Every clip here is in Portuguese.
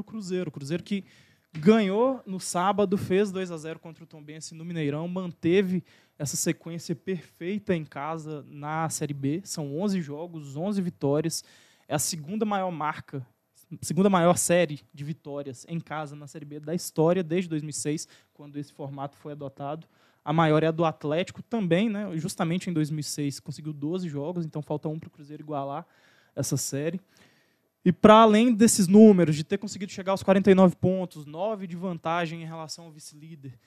o Cruzeiro. O Cruzeiro que ganhou no sábado, fez 2 a 0 contra o Tombense no Mineirão, manteve essa sequência perfeita em casa na Série B. São 11 jogos, 11 vitórias. É a segunda maior marca, segunda maior série de vitórias em casa na Série B da história desde 2006, quando esse formato foi adotado. A maior é a do Atlético também, né? Justamente em 2006 conseguiu 12 jogos, então falta um para o Cruzeiro igualar essa série. E para além desses números, de ter conseguido chegar aos 49 pontos, 9 de vantagem em relação ao vice-líder,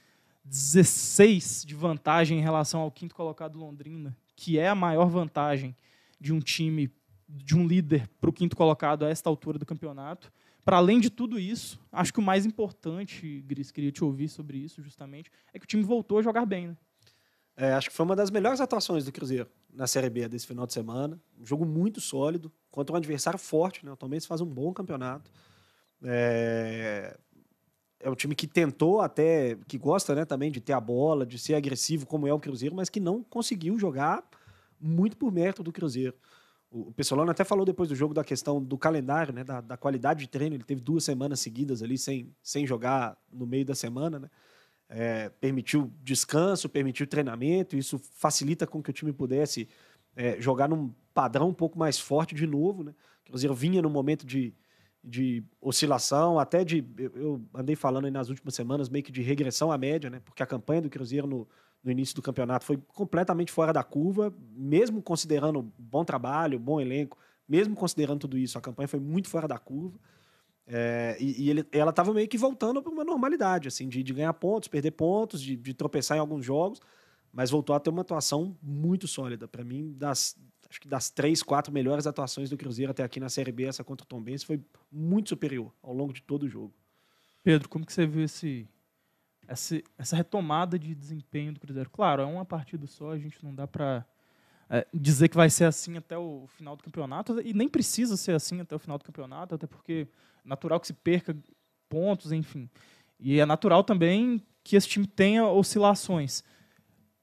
16 de vantagem em relação ao quinto colocado Londrina, que é a maior vantagem de um time, de um líder para o quinto colocado a esta altura do campeonato. Para além de tudo isso, acho que o mais importante, Gris, queria te ouvir sobre isso justamente, é que o time voltou a jogar bem. Né? É, acho que foi uma das melhores atuações do Cruzeiro na Série B desse final de semana. Um jogo muito sólido, contra um adversário forte. Né? O Tom Benz faz um bom campeonato. É... é um time que tentou até, que gosta né, também de ter a bola, de ser agressivo, como é o Cruzeiro, mas que não conseguiu jogar muito por mérito do Cruzeiro. O Pessolano até falou depois do jogo da questão do calendário, né, da, da, qualidade de treino. Ele teve duas semanas seguidas ali sem, sem jogar no meio da semana. Né? É, permitiu descanso, permitiu treinamento. Isso facilita com que o time pudesse é, jogar num padrão um pouco mais forte de novo. Né? O Cruzeiro vinha num momento de, de oscilação, até de. Eu andei falando nas últimas semanas meio que de regressão à média, né? porque a campanha do Cruzeiro no, no início do campeonato foi completamente fora da curva, mesmo considerando bom trabalho, bom elenco, mesmo considerando tudo isso, a campanha foi muito fora da curva. É, e, e ele, ela estava meio que voltando para uma normalidade, assim, de, de, ganhar pontos, perder pontos, de, de, tropeçar em alguns jogos, mas voltou a ter uma atuação muito sólida. Para mim, das acho que das três, quatro melhores atuações do Cruzeiro até aqui na Série B, essa contra o Tombense foi muito superior ao longo de todo o jogo. Pedro, como que você viu esse, essa, essa retomada de desempenho do Cruzeiro? Claro, é uma partida só, a gente não dá para é, dizer que vai ser assim até o final do campeonato, e nem precisa ser assim até o final do campeonato, até porque é natural que se perca pontos, enfim. E é natural também que esse time tenha oscilações.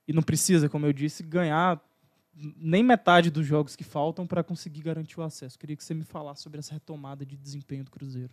E não precisa, como eu disse, ganhar nem metade dos jogos que faltam para conseguir garantir o acesso. Queria que você me falasse sobre essa retomada de desempenho do Cruzeiro.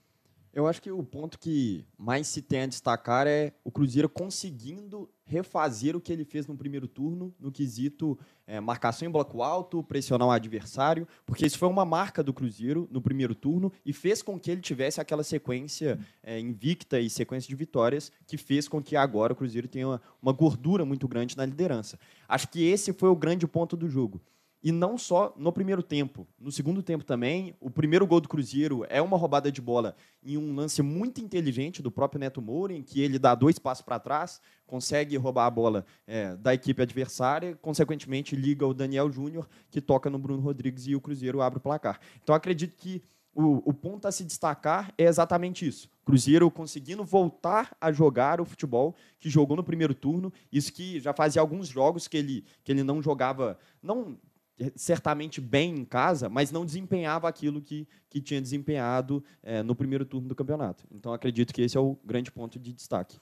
Eu acho que o ponto que mais se tem a destacar é o Cruzeiro conseguindo refazer o que ele fez no primeiro turno, no quesito é, marcação em bloco alto, pressionar o adversário, porque isso foi uma marca do Cruzeiro no primeiro turno e fez com que ele tivesse aquela sequência é, invicta e sequência de vitórias que fez com que agora o Cruzeiro tenha uma, uma gordura muito grande na liderança. Acho que esse foi o grande ponto do jogo. E não só no primeiro tempo. No segundo tempo também, o primeiro gol do Cruzeiro é uma roubada de bola em um lance muito inteligente do próprio Neto Moura, em que ele dá dois passos para trás, consegue roubar a bola é, da equipe adversária, consequentemente liga o Daniel Júnior, que toca no Bruno Rodrigues e o Cruzeiro abre o placar. Então acredito que o, o, ponto a se destacar é exatamente isso. Cruzeiro conseguindo voltar a jogar o futebol que jogou no primeiro turno, isso que já fazia alguns jogos que ele, que ele não jogava, não certamente bem em casa, mas não desempenhava aquilo que, que tinha desempenhado é, no primeiro turno do campeonato. Então, acredito que esse é o grande ponto de destaque.